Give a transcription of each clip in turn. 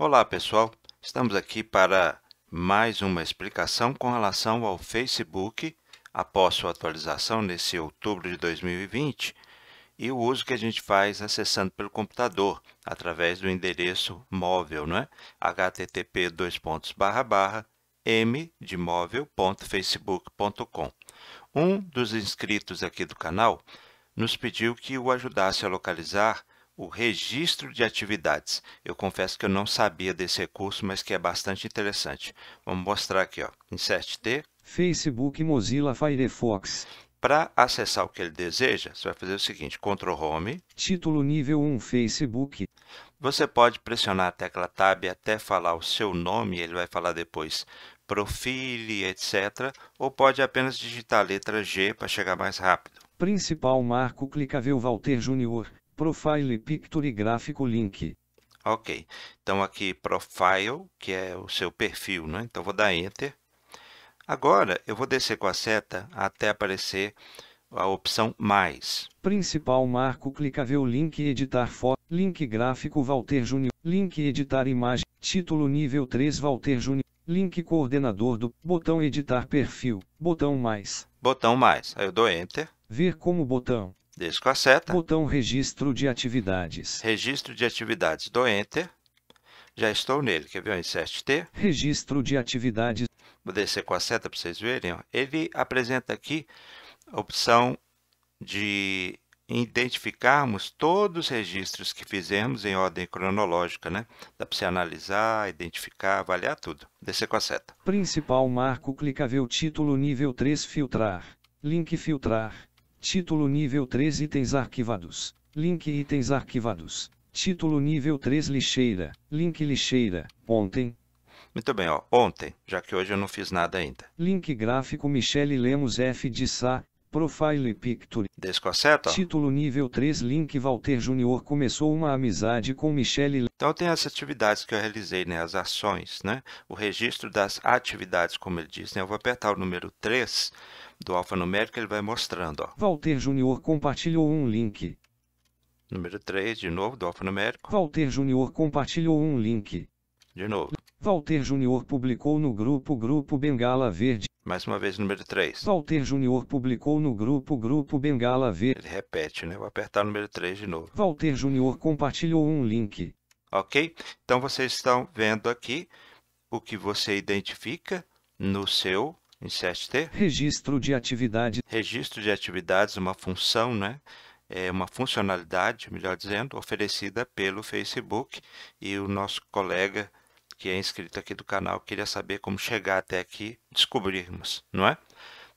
Olá pessoal, estamos aqui para mais uma explicação com relação ao Facebook após sua atualização nesse outubro de 2020 e o uso que a gente faz acessando pelo computador através do endereço móvel, não é? http dois móvel.facebook.com. Um dos inscritos aqui do canal nos pediu que o ajudasse a localizar o registro de atividades. Eu confesso que eu não sabia desse recurso, mas que é bastante interessante. Vamos mostrar aqui, ó, Insert T. Facebook Mozilla Firefox. Para acessar o que ele deseja, você vai fazer o seguinte, Ctrl Home. Título nível 1 Facebook. Você pode pressionar a tecla Tab até falar o seu nome, ele vai falar depois profile, etc. Ou pode apenas digitar a letra G para chegar mais rápido. Principal Marco Clicável Walter Júnior, Profile Picture Gráfico Link. Ok. Então aqui Profile, que é o seu perfil, né? Então vou dar Enter. Agora eu vou descer com a seta até aparecer a opção mais. Principal marco clicável link editar foto, link gráfico Walter Júnior, link editar imagem, título nível 3 Walter Júnior, link coordenador do botão editar perfil, botão mais. Botão mais. Aí eu dou enter. Ver como botão desço com a seta. Botão Registro de Atividades. Registro de Atividades. Dou Enter. Já estou nele. Quer ver o Insert T? Registro de Atividades. Vou descer com a seta para vocês verem. Ele apresenta aqui a opção de identificarmos todos os registros que fizemos em ordem cronológica, né? Dá para você analisar, identificar, avaliar tudo. Descer com a seta. Principal marco clicável título nível 3 filtrar. Link filtrar. Título nível 3 Itens arquivados. Link Itens arquivados. Título nível 3 Lixeira. Link Lixeira. Ontem. Muito bem, ó. Ontem, já que hoje eu não fiz nada ainda. Link gráfico Michele Lemos F de Sá, Profile Picture. Disco Título nível 3 Link Walter Jr. começou uma amizade com Michelle. Então tem as atividades que eu realizei, né? As ações, né? O registro das atividades, como ele diz, né? Eu vou apertar o número 3 do alfanumérico, ele vai mostrando, ó. Walter Jr. compartilhou um link. Número 3, de novo, do alfanumérico. Walter Jr. compartilhou um link. De novo. Walter Júnior publicou no grupo Grupo Bengala Verde. Mais uma vez, número 3. Walter Júnior publicou no grupo Grupo Bengala Verde. Ele repete, né? Vou apertar o número 3 de novo. Walter Júnior compartilhou um link. Ok? Então, vocês estão vendo aqui o que você identifica no seu insert T. Registro de atividades. Registro de atividades, uma função, né? é uma funcionalidade, melhor dizendo, oferecida pelo Facebook e o nosso colega que é inscrito aqui do canal queria saber como chegar até aqui, descobrirmos, não é?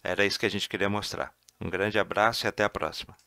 Era isso que a gente queria mostrar. Um grande abraço e até a próxima.